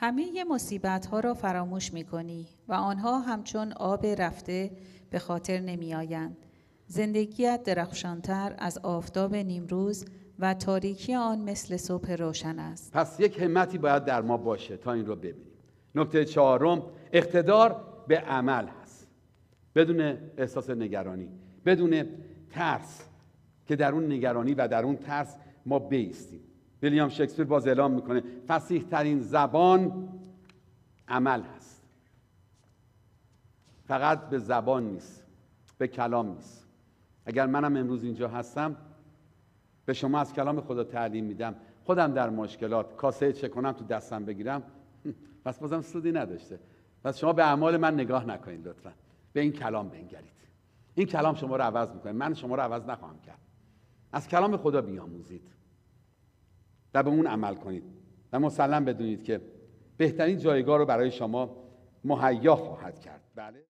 همه مصیبت ها را فراموش می کنی و آنها همچون آب رفته به خاطر نمی آیند. زندگیت درخشانتر از آفتاب نیمروز و تاریکی آن مثل صبح روشن است. پس یک همتی باید در ما باشه تا این رو ببینیم. نکته چهارم اقتدار به عمل هست. بدون احساس نگرانی، بدون ترس که در اون نگرانی و در اون ترس ما بیستیم. ویلیام شکسپیر باز اعلام میکنه فسیح ترین زبان عمل هست فقط به زبان نیست به کلام نیست اگر منم امروز اینجا هستم به شما از کلام خدا تعلیم میدم خودم در مشکلات کاسه چه کنم تو دستم بگیرم پس بازم سودی نداشته پس شما به اعمال من نگاه نکنید لطفا به این کلام بنگرید این کلام شما رو عوض میکنه من شما رو عوض نخواهم کرد از کلام خدا بیاموزید و به اون عمل کنید و مسلم بدونید که بهترین جایگاه رو برای شما مهیا خواهد کرد بله